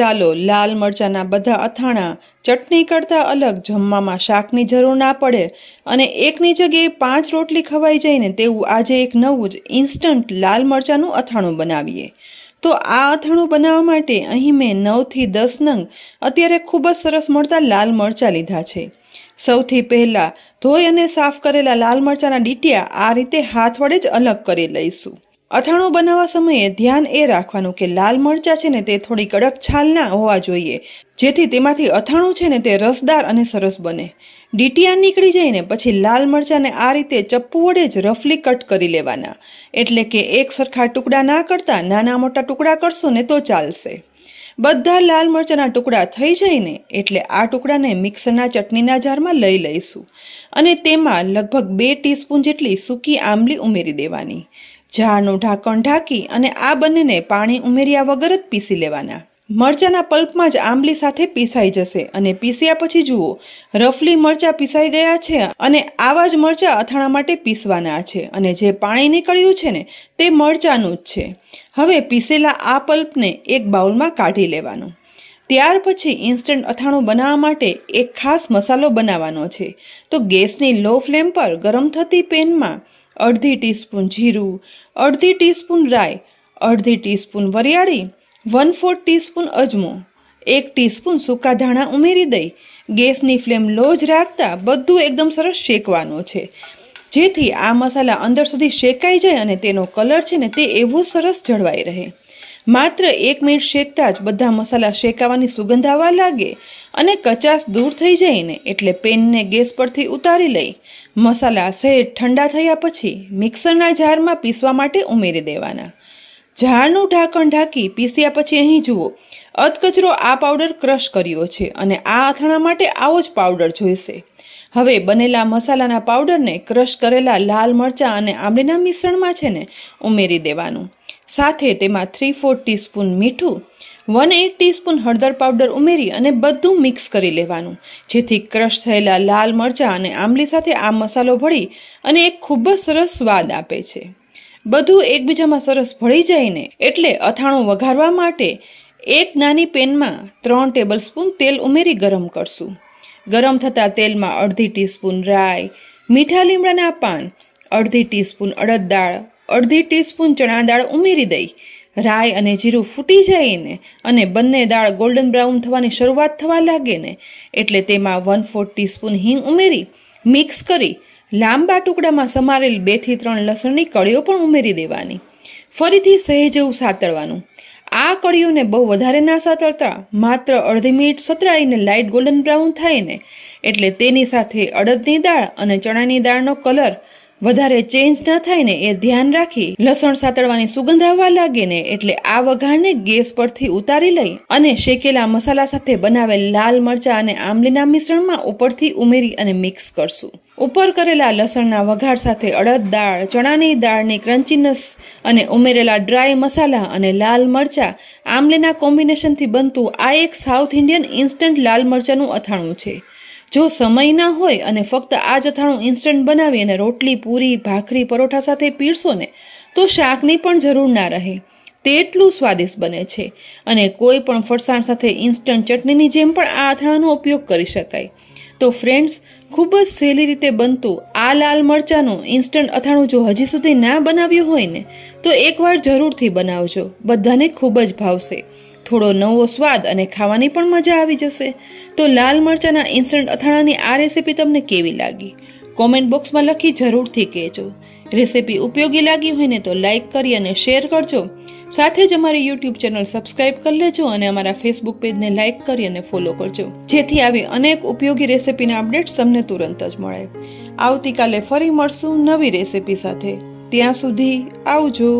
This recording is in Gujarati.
ચાલો લાલ મરચાંના બધા અથાણાં ચટણી કરતાં અલગ જમવામાં શાકની જરૂર ના પડે અને એકની જગ્યાએ પાંચ રોટલી ખવાઈ જાય ને તેવું આજે એક નવું જ ઇન્સ્ટન્ટ લાલ મરચાંનું અથાણું બનાવીએ તો આ અથાણું બનાવવા માટે અહીં મેં નવથી દસ નંગ અત્યારે ખૂબ જ સરસ મળતા લાલ મરચાં લીધા છે સૌથી પહેલાં ધોઈ અને સાફ કરેલા લાલ મરચાંના ડીટિયા આ રીતે હાથ વડે જ અલગ કરી લઈશું અથાણું બનાવવા સમયે ધ્યાન એ રાખવાનું કે લાલ મરચાં છે ને તે થોડી કડક છાલના હોવા જોઈએ જેથી તેમાંથી અથાણું છે ને તે રસદાર અને સરસ બને ડીટીયા નીકળી જઈને પછી લાલ મરચાંને આ રીતે ચપ્પુ વડે જ રફલી કટ કરી લેવાના એટલે કે એક સરખા ટુકડા ના કરતા નાના મોટા ટુકડા કરશો ને તો ચાલશે બધા લાલ મરચાંના ટુકડા થઈ જઈને એટલે આ ટુકડાને મિક્સરના ચટણીના જારમાં લઈ લઈશું અને તેમાં લગભગ બે ટીસ્પૂન જેટલી સૂકી આંબલી ઉમેરી દેવાની જારનું ઢાંકણ ઢાંકી અને આ બંનેને પાણી ઉમેર્યા વગર જ પીસી લેવાના મરચાંના પલ્પમાં જ આંબલી સાથે પીસાઈ જશે અને પીસ્યા પછી જુઓ રફલી મરચાં પીસાઈ ગયા છે અને આવા જ મરચાં અથાણા માટે પીસવાના છે અને જે પાણી નીકળ્યું છે ને તે મરચાંનું જ છે હવે પીસેલા આ પલ્પને એક બાઉલમાં કાઢી લેવાનું ત્યાર પછી ઇન્સ્ટન્ટ અથાણું બનાવવા માટે એક ખાસ મસાલો બનાવવાનો છે તો ગેસની લો ફ્લેમ પર ગરમ થતી પેનમાં અડધી ટીસ્પૂન જીરું અડધી ટીસ્પૂન રાય અડધી ટીસ્પૂન વરિયાળી વન ફોર્થ ટીસ્પૂન અજમો એક ટીસ્પૂન સૂકા ધાણા ઉમેરી દઈ ગેસની ફ્લેમ લો જ રાખતા બધું એકદમ સરસ શેકવાનું છે જેથી આ મસાલા અંદર સુધી શેકાઈ જાય અને તેનો કલર છે ને તે એવો સરસ જળવાઈ રહે માત્ર એક મિનિટ શેકતા જ બધા મસાલા શેકાવાની સુગંધ આવવા લાગે અને કચાસ દૂર થઈ જઈને એટલે પેનને ગેસ પરથી ઉતારી લઈ મસાલા સહેજ ઠંડા થયા પછી મિક્સરના જારમાં પીસવા માટે ઉમેરી દેવાના ઝાડનું ઢાંકણ ઢાંકી પીસ્યા પછી અહીં જુઓ અધકચરો આ પાવડર ક્રશ કર્યો છે અને આ અથાણા માટે આવો જ પાવડર જોઈશે હવે બનેલા મસાલાના પાવડરને ક્રશ કરેલા લાલ મરચાં અને આંબલીના મિશ્રણમાં છે ને ઉમેરી દેવાનું સાથે તેમાં થ્રી ફોર ટીસ્પૂન મીઠું વન એટ ટીસ્પૂન હળદર પાવડર ઉમેરી અને બધું મિક્સ કરી લેવાનું જેથી ક્રશ થયેલા લાલ મરચાં અને આંબલી સાથે આ મસાલો ભળી અને એક ખૂબ જ સરસ સ્વાદ આપે છે બધું એકબીજામાં સરસ ભળી જાયને એટલે અથાણું વઘારવા માટે એક નાની પેનમાં ત્રણ ટેબલસ્પૂન તેલ ઉમેરી ગરમ કરશું ગરમ થતાં તેલમાં અડધી ટીસ્પૂન રાઈ મીઠા લીમડાના પાન અડધી ટીસ્પૂન અડદ દાળ અડધી ટીસ્પૂન ચણા દાળ ઉમેરી દઈ રાય અને જીરું ફૂટી જાય ને અને બંને દાળ ગોલ્ડન બ્રાઉન થવાની શરૂઆત થવા લાગે ને એટલે તેમાં વન ફોર્થ ટીસ્પૂન હિંગ ઉમેરી મિક્સ કરી લાંબા ટુકડામાં સમારેલ બેથી ત્રણ લસણની કળીઓ પણ ઉમેરી દેવાની ફરીથી સહેજ એવું સાતળવાનું આ કળીઓને બહુ વધારે ના સાતળતા માત્ર અડધી મિનિટ સતરાઈને લાઇટ ગોલ્ડન બ્રાઉન થાય ને એટલે તેની સાથે અડદની દાળ અને ચણાની દાળનો કલર વધારે ચેન્જ ન થાય ને એ ધ્યાન રાખી લસણ સાતડવાની સુગંધ આવવા લાગે ને એટલે આ વઘારને ગેસ પરથી ઉતારી લઈ અને શેકેલા મસાલા સાથે બનાવેલ લાલ મરચા અને આમલીના મિશ્રણમાં ઉપરથી ઉમેરી અને મિક્સ કરશું ઉપર કરેલા લસણના વઘાર સાથે અડદ દાળ ચણાની દાળની ક્રંચીનસ અને ઉમેરેલા ડ્રાય મસાલા અને લાલ મરચા આમલીના કોમ્બિનેશનથી બનતું આ એક સાઉથ ઇન્ડિયન ઇન્સ્ટન્ટ લાલ મરચાનું અથાણું છે જો સમય ના હોય અને ફક્ત આ જથાણું ઇન્સ્ટન્ટ બનાવી અને રોટલી પૂરી ભાખરી પરોઠા સાથે પીરસો ને તો શાકની પણ જરૂર ના રહે તેટલું સ્વાદિષ્ટ બને છે અને કોઈ પણ ફરસાણ સાથે ઇન્સ્ટન્ટ ચટણીની જેમ પણ આ અથાણાનો ઉપયોગ કરી શકાય તો ફ્રેન્ડ્સ ખૂબ જ સહેલી રીતે બનતું આ લાલ મરચાંનું ઇન્સ્ટન્ટ અથાણું જો હજી સુધી ના બનાવ્યું હોય ને તો એકવાર જરૂરથી બનાવજો બધાને ખૂબ જ ભાવશે થોડો નવો સ્વાદ અને ખાવાની પણ મજા આવી જશે તો લાલ મરચાના ઇન્સ્ટન્ટ અથાણાની આ રેસીપી તમને કેવી લાગી કોમેન્ટ બોક્સમાં લખી જરૂરથી કહેજો રેસીપી ઉપયોગી લાગી હોય ને તો લાઇક કરી અને શેર કરજો સાથે જ અમારી યુટ્યુબ ચેનલ સબસ્ક્રાઈબ કરી લેજો અને અમારા ફેસબુક પેજને લાઇક કરી અને ફોલો કરજો જેથી આવી અનેક ઉપયોગી રેસીપીના અપડેટ્સ તમને તુરંત જ મળે આવતીકાલે ફરી મળશું નવી રેસીપી સાથે ત્યાં સુધી આવજો